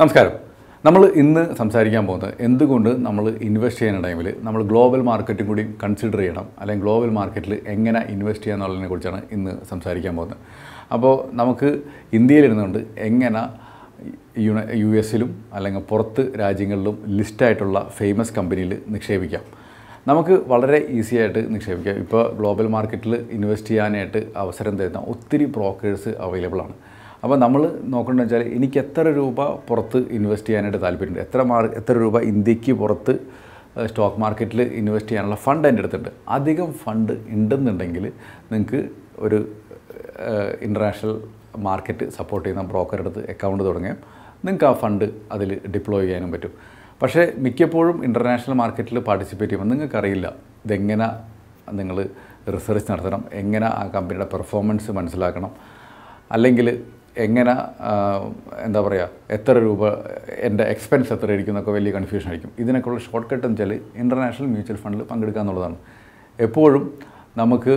നമസ്കാരം നമ്മൾ ഇന്ന് സംസാരിക്കാൻ പോകുന്നത് എന്തുകൊണ്ട് നമ്മൾ ഇൻവെസ്റ്റ് ചെയ്യുന്ന ടൈമിൽ നമ്മൾ ഗ്ലോബൽ മാർക്കറ്റും കൂടി കൺസിഡർ ചെയ്യണം അല്ലെങ്കിൽ ഗ്ലോബൽ മാർക്കറ്റിൽ എങ്ങനെ ഇൻവെസ്റ്റ് ചെയ്യുക എന്നുള്ളതിനെ കുറിച്ചാണ് ഇന്ന് സംസാരിക്കാൻ പോകുന്നത് അപ്പോൾ നമുക്ക് ഇന്ത്യയിലിരുന്നുകൊണ്ട് എങ്ങനെ യുണ യു എസിലും അല്ലെങ്കിൽ പുറത്ത് രാജ്യങ്ങളിലും ലിസ്റ്റായിട്ടുള്ള ഫേമസ് കമ്പനിയിൽ നിക്ഷേപിക്കാം നമുക്ക് വളരെ ഈസി ആയിട്ട് നിക്ഷേപിക്കാം ഇപ്പോൾ ഗ്ലോബൽ മാർക്കറ്റിൽ ഇൻവെസ്റ്റ് ചെയ്യാനായിട്ട് അവസരം തരുന്ന ഒത്തിരി ബ്രോക്കേഴ്സ് അവൈലബിൾ ആണ് അപ്പോൾ നമ്മൾ നോക്കേണ്ടതെന്ന് വെച്ചാൽ എനിക്ക് എത്ര രൂപ പുറത്ത് ഇൻവെസ്റ്റ് ചെയ്യാനായിട്ട് താല്പര്യമുണ്ട് എത്ര മാർ എത്ര രൂപ ഇന്ത്യക്ക് പുറത്ത് സ്റ്റോക്ക് മാർക്കറ്റിൽ ഇൻവെസ്റ്റ് ചെയ്യാനുള്ള ഫണ്ട് എൻ്റെ അടുത്തുണ്ട് അധികം ഫണ്ട് ഉണ്ടെന്നുണ്ടെങ്കിൽ നിങ്ങൾക്ക് ഒരു ഇൻ്റർനാഷണൽ മാർക്കറ്റ് സപ്പോർട്ട് ചെയ്യുന്ന ബ്രോക്കറെടുത്ത് അടുത്ത് അക്കൗണ്ട് തുടങ്ങിയാൽ നിങ്ങൾക്ക് ആ ഫണ്ട് അതിൽ ഡിപ്ലോയ് ചെയ്യാനും പറ്റും പക്ഷേ മിക്കപ്പോഴും ഇൻ്റർനാഷണൽ മാർക്കറ്റിൽ പാർട്ടിസിപ്പേറ്റ് ചെയ്യുമ്പോൾ നിങ്ങൾക്കറിയില്ല ഇതെങ്ങനെ നിങ്ങൾ റിസർച്ച് നടത്തണം എങ്ങനെ ആ കമ്പനിയുടെ പെർഫോമൻസ് മനസ്സിലാക്കണം അല്ലെങ്കിൽ എങ്ങനെ എന്താ പറയുക എത്ര രൂപ എൻ്റെ എക്സ്പെൻസ് എത്ര ആയിരിക്കും എന്നൊക്കെ വലിയ കൺഫ്യൂഷൻ ആയിരിക്കും ഇതിനൊക്കെയുള്ള ഷോർട്ട് കട്ട് എന്ന് വെച്ചാൽ ഇൻ്റർനാഷണൽ മ്യൂച്വൽ ഫണ്ടിൽ പങ്കെടുക്കുക എന്നുള്ളതാണ് എപ്പോഴും നമുക്ക്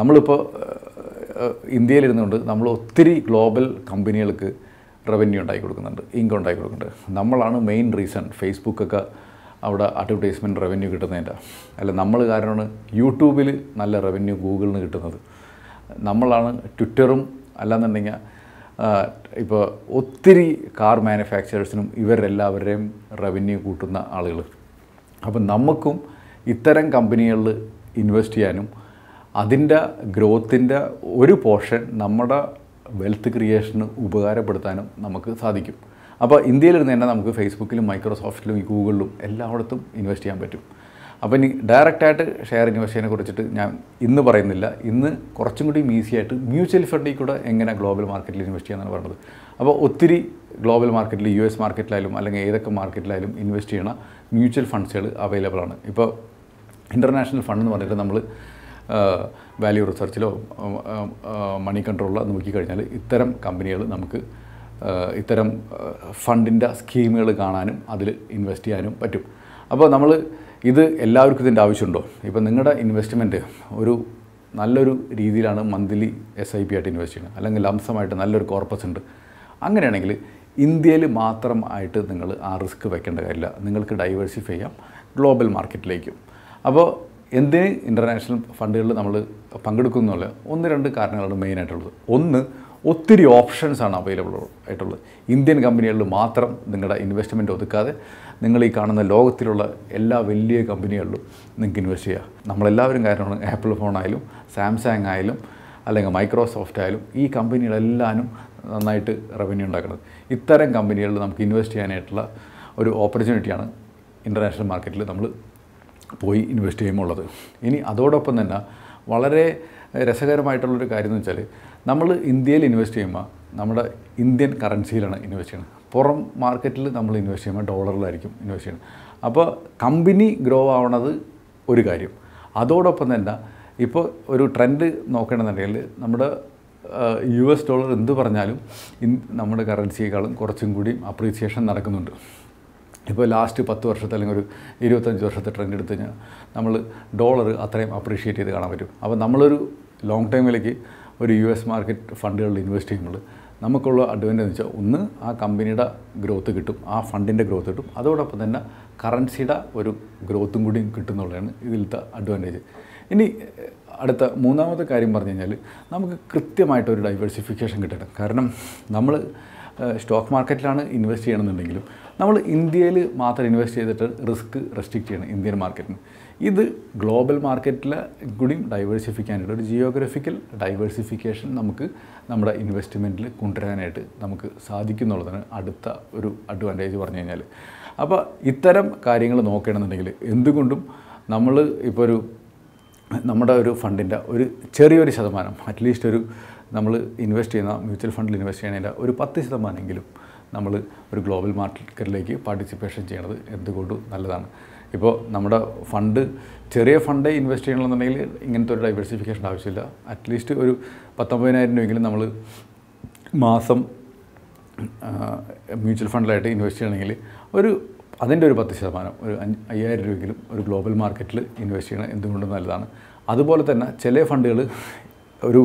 നമ്മളിപ്പോൾ ഇന്ത്യയിലിരുന്നുകൊണ്ട് നമ്മൾ ഒത്തിരി ഗ്ലോബൽ കമ്പനികൾക്ക് റവന്യൂ ഉണ്ടാക്കി കൊടുക്കുന്നുണ്ട് ഇൻകം ഉണ്ടാക്കി കൊടുക്കുന്നുണ്ട് നമ്മളാണ് മെയിൻ റീസൺ ഫേസ്ബുക്കൊക്കെ അവിടെ അഡ്വർടൈസ്മെൻറ്റ് റവന്യൂ കിട്ടുന്നതിൻ്റെ അല്ല നമ്മൾ കാരണമാണ് യൂട്യൂബിൽ നല്ല റവന്യൂ ഗൂഗിളിന് കിട്ടുന്നത് നമ്മളാണ് ട്വിറ്ററും അല്ലാന്നുണ്ടെങ്കിൽ ഇപ്പോൾ ഒത്തിരി കാർ മാനുഫാക്ചറേഴ്സിനും ഇവരെല്ലാവരുടെയും റവന്യൂ കൂട്ടുന്ന ആളുകൾ അപ്പം നമുക്കും ഇത്തരം കമ്പനികളിൽ ഇൻവെസ്റ്റ് ചെയ്യാനും അതിൻ്റെ ഗ്രോത്തിൻ്റെ ഒരു പോർഷൻ നമ്മുടെ വെൽത്ത് ക്രിയേഷന് ഉപകാരപ്പെടുത്താനും നമുക്ക് സാധിക്കും അപ്പോൾ ഇന്ത്യയിലിരുന്ന് തന്നെ നമുക്ക് ഫേസ്ബുക്കിലും മൈക്രോസോഫ്റ്റിലും ഗൂഗിളിലും എല്ലായിടത്തും ഇൻവെസ്റ്റ് ചെയ്യാൻ പറ്റും അപ്പോൾ ഇനി ഡയറക്റ്റായിട്ട് ഷെയർ ഇൻവെസ്റ്റീനെ കുറിച്ചിട്ട് ഞാൻ ഇന്ന് പറയുന്നില്ല ഇന്ന് കുറച്ചും കൂടി ഈസി ആയിട്ട് മ്യൂച്വൽ ഫണ്ടിൽ കൂടെ എങ്ങനെ ഗ്ലോബൽ മാർക്കറ്റിൽ ഇൻവെസ്റ്റ് ചെയ്യാമെന്നാണ് പറഞ്ഞത് അപ്പോൾ ഒത്തിരി ഗ്ലോബൽ മാർക്കറ്റിൽ യു എസ് മാർക്കറ്റിലായാലും അല്ലെങ്കിൽ ഏതൊക്കെ മാർക്കറ്റിലായാലും ഇൻവെസ്റ്റ് ചെയ്യണ മ്യൂച്വൽ ഫണ്ട്സുകൾ അവൈലബിൾ ആണ് ഇപ്പോൾ ഇൻ്റർനാഷണൽ ഫണ്ട് എന്ന് പറഞ്ഞിട്ട് നമ്മൾ വാല്യൂ റിസർച്ചിലോ മണി കൺട്രോളിലോ നോക്കിക്കഴിഞ്ഞാൽ ഇത്തരം കമ്പനികൾ നമുക്ക് ഇത്തരം ഫണ്ടിൻ്റെ സ്കീമുകൾ കാണാനും അതിൽ ഇൻവെസ്റ്റ് ചെയ്യാനും പറ്റും അപ്പോൾ നമ്മൾ ഇത് എല്ലാവർക്കും ഇതിൻ്റെ ആവശ്യമുണ്ടോ ഇപ്പം നിങ്ങളുടെ ഇൻവെസ്റ്റ്മെൻറ്റ് ഒരു നല്ലൊരു രീതിയിലാണ് മന്ത്ലി എസ് ഐ പി ആയിട്ട് ഇൻവെസ്റ്റ് ചെയ്യുന്നത് അല്ലെങ്കിൽ ലംസമായിട്ട് നല്ലൊരു കോർപ്പസ് ഉണ്ട് അങ്ങനെയാണെങ്കിൽ ഇന്ത്യയിൽ മാത്രമായിട്ട് നിങ്ങൾ ആ റിസ്ക് വെക്കേണ്ട കാര്യമില്ല നിങ്ങൾക്ക് ഡൈവേഴ്സിഫൈ ചെയ്യാം ഗ്ലോബൽ മാർക്കറ്റിലേക്കും അപ്പോൾ എന്തിന് ഇൻ്റർനാഷണൽ ഫണ്ടുകളിൽ നമ്മൾ പങ്കെടുക്കുന്നുള്ള ഒന്ന് രണ്ട് കാരണങ്ങളാണ് മെയിനായിട്ടുള്ളത് ഒന്ന് ഒത്തിരി ഓപ്ഷൻസാണ് അവൈലബിൾ ആയിട്ടുള്ളത് ഇന്ത്യൻ കമ്പനികളിൽ മാത്രം നിങ്ങളുടെ ഇൻവെസ്റ്റ്മെൻറ്റ് ഒതുക്കാതെ നിങ്ങൾ ഈ കാണുന്ന ലോകത്തിലുള്ള എല്ലാ വലിയ കമ്പനികളിലും നിങ്ങൾക്ക് ഇൻവെസ്റ്റ് ചെയ്യാം നമ്മളെല്ലാവരും കാര്യമാണ് ആപ്പിൾ ഫോൺ ആയാലും സാംസങ് ആയാലും അല്ലെങ്കിൽ മൈക്രോസോഫ്റ്റ് ആയാലും ഈ കമ്പനികളെല്ലാനും നന്നായിട്ട് റവന്യൂ ഉണ്ടാക്കുന്നത് ഇത്തരം കമ്പനികളിൽ നമുക്ക് ഇൻവെസ്റ്റ് ചെയ്യാനായിട്ടുള്ള ഒരു ഓപ്പർച്യൂണിറ്റിയാണ് ഇൻ്റർനാഷണൽ മാർക്കറ്റിൽ നമ്മൾ പോയി ഇൻവെസ്റ്റ് ഉള്ളത് ഇനി അതോടൊപ്പം തന്നെ വളരെ രസകരമായിട്ടുള്ളൊരു കാര്യം എന്ന് വെച്ചാൽ നമ്മൾ ഇന്ത്യയിൽ ഇൻവെസ്റ്റ് ചെയ്യുമ്പോൾ നമ്മുടെ ഇന്ത്യൻ കറൻസിയിലാണ് ഇൻവെസ്റ്റ് ചെയ്യുന്നത് പുറം മാർക്കറ്റിൽ നമ്മൾ ഇൻവെസ്റ്റ് ചെയ്യുമ്പോൾ ഡോളറിലായിരിക്കും ഇൻവെസ്റ്റ് ചെയ്യുന്നത് അപ്പോൾ കമ്പനി ഗ്രോ ആവണത് ഒരു കാര്യം അതോടൊപ്പം തന്നെ ഇപ്പോൾ ഒരു ട്രെൻഡ് നോക്കണമെന്നുണ്ടെങ്കിൽ നമ്മുടെ യു എസ് ഡോളർ എന്ത് പറഞ്ഞാലും നമ്മുടെ കറൻസിയേക്കാളും കുറച്ചും കൂടി അപ്രീസിയേഷൻ നടക്കുന്നുണ്ട് ഇപ്പോൾ ലാസ്റ്റ് പത്ത് വർഷത്തെ അല്ലെങ്കിൽ ഒരു ഇരുപത്തഞ്ച് വർഷത്തെ ട്രെൻഡ് എടുത്തു കഴിഞ്ഞാൽ നമ്മൾ ഡോളർ അത്രയും അപ്രീഷിയേറ്റ് ചെയ്ത് കാണാൻ പറ്റും അപ്പോൾ നമ്മളൊരു ലോങ് ടൈമിലേക്ക് ഒരു യു എസ് മാർക്കറ്റ് ഫണ്ടുകളിൽ ഇൻവെസ്റ്റ് ചെയ്യുമ്പോൾ നമുക്കുള്ള അഡ്വാൻറ്റേജ് വെച്ചാൽ ഒന്ന് ആ കമ്പനിയുടെ ഗ്രോത്ത് കിട്ടും ആ ഫണ്ടിൻ്റെ ഗ്രോത്ത് കിട്ടും അതോടൊപ്പം തന്നെ കറൻസിയുടെ ഒരു ഗ്രോത്തും കൂടി കിട്ടുന്നുള്ളതാണ് ഇതിലത്തെ അഡ്വാൻറ്റേജ് ഇനി അടുത്ത മൂന്നാമത്തെ കാര്യം പറഞ്ഞു കഴിഞ്ഞാൽ നമുക്ക് കൃത്യമായിട്ടൊരു ഒരു ഡൈവേഴ്സിഫിക്കേഷൻ കിട്ടണം കാരണം നമ്മൾ സ്റ്റോക്ക് മാർക്കറ്റിലാണ് ഇൻവെസ്റ്റ് ചെയ്യണമെന്നുണ്ടെങ്കിലും നമ്മൾ ഇന്ത്യയിൽ മാത്രം ഇൻവെസ്റ്റ് ചെയ്തിട്ട് റിസ്ക് റെസ്ട്രിക്റ്റ് ചെയ്യണം ഇന്ത്യൻ മാർക്കറ്റിന് ഇത് ഗ്ലോബൽ മാർക്കറ്റിലെ കൂടിയും ഡൈവേഴ്സിഫിക്കാനായിട്ട് ഒരു ജിയോഗ്രഫിക്കൽ ഡൈവേഴ്സിഫിക്കേഷൻ നമുക്ക് നമ്മുടെ ഇൻവെസ്റ്റ്മെൻറ്റിൽ കൊണ്ടുവരാനായിട്ട് നമുക്ക് സാധിക്കുന്നുള്ളതാണ് അടുത്ത ഒരു അഡ്വാൻറ്റേജ് പറഞ്ഞു കഴിഞ്ഞാൽ അപ്പോൾ ഇത്തരം കാര്യങ്ങൾ നോക്കണമെന്നുണ്ടെങ്കിൽ എന്തുകൊണ്ടും നമ്മൾ ഇപ്പോൾ ഒരു നമ്മുടെ ഒരു ഫണ്ടിൻ്റെ ഒരു ചെറിയൊരു ശതമാനം അറ്റ്ലീസ്റ്റ് ഒരു നമ്മൾ ഇൻവെസ്റ്റ് ചെയ്യുന്ന മ്യൂച്വൽ ഫണ്ടിൽ ഇൻവെസ്റ്റ് ചെയ്യണതിൻ്റെ ഒരു പത്ത് ശതമാനമെങ്കിലും നമ്മൾ ഒരു ഗ്ലോബൽ മാർക്കറ്റിലേക്ക് പാർട്ടിസിപ്പേഷൻ ചെയ്യണത് എന്തുകൊണ്ടും നല്ലതാണ് ഇപ്പോൾ നമ്മുടെ ഫണ്ട് ചെറിയ ഫണ്ടേ ഇൻവെസ്റ്റ് ചെയ്യണമെന്നുണ്ടെങ്കിൽ ഇങ്ങനത്തെ ഒരു ഡൈവേഴ്സിഫിക്കേഷൻ ആവശ്യമില്ല അറ്റ്ലീസ്റ്റ് ഒരു പത്തൊമ്പതിനായിരം രൂപയെങ്കിലും നമ്മൾ മാസം മ്യൂച്വൽ ഫണ്ടിലായിട്ട് ഇൻവെസ്റ്റ് ചെയ്യണമെങ്കിൽ ഒരു അതിൻ്റെ ഒരു പത്ത് ശതമാനം ഒരു അയ്യായിരം രൂപയെങ്കിലും ഒരു ഗ്ലോബൽ മാർക്കറ്റിൽ ഇൻവെസ്റ്റ് ചെയ്യണം എന്തുകൊണ്ടും നല്ലതാണ് അതുപോലെ തന്നെ ചില ഫണ്ടുകൾ ഒരു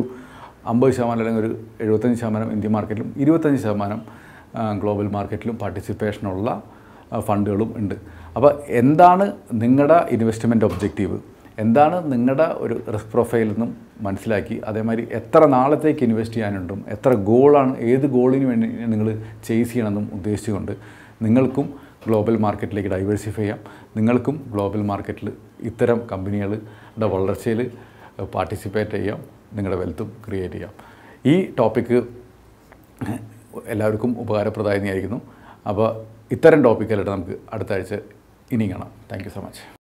അമ്പത് ശതമാനം അല്ലെങ്കിൽ ഒരു എഴുപത്തഞ്ച് ശതമാനം ഇന്ത്യൻ മാർക്കറ്റിലും ഇരുപത്തഞ്ച് ശതമാനം ഗ്ലോബൽ മാർക്കറ്റിലും പാർട്ടിസിപ്പേഷനുള്ള ഫണ്ടുകളും ഉണ്ട് അപ്പോൾ എന്താണ് നിങ്ങളുടെ ഇൻവെസ്റ്റ്മെൻറ്റ് ഒബ്ജക്റ്റീവ് എന്താണ് നിങ്ങളുടെ ഒരു റിസ്ക് പ്രൊഫൈൽ എന്നും മനസ്സിലാക്കി അതേമാതിരി എത്ര നാളത്തേക്ക് ഇൻവെസ്റ്റ് ചെയ്യാനുണ്ടും എത്ര ഗോളാണ് ഏത് ഗോളിന് വേണ്ടി നിങ്ങൾ ചേസ് ചെയ്യണമെന്നും ഉദ്ദേശിച്ചുകൊണ്ട് നിങ്ങൾക്കും ഗ്ലോബൽ മാർക്കറ്റിലേക്ക് ഡൈവേഴ്സിഫൈ ചെയ്യാം നിങ്ങൾക്കും ഗ്ലോബൽ മാർക്കറ്റിൽ ഇത്തരം കമ്പനികളുടെ വളർച്ചയിൽ പാർട്ടിസിപ്പേറ്റ് ചെയ്യാം നിങ്ങളുടെ വെൽത്തും ക്രിയേറ്റ് ചെയ്യാം ഈ ടോപ്പിക്ക് എല്ലാവർക്കും ഉപകാരപ്രദമായി അപ്പോൾ ഇത്തരം ടോപ്പിക്കുകളായിട്ട് നമുക്ക് അടുത്ത ആഴ്ച ഇനി കാണാം താങ്ക് സോ മച്ച്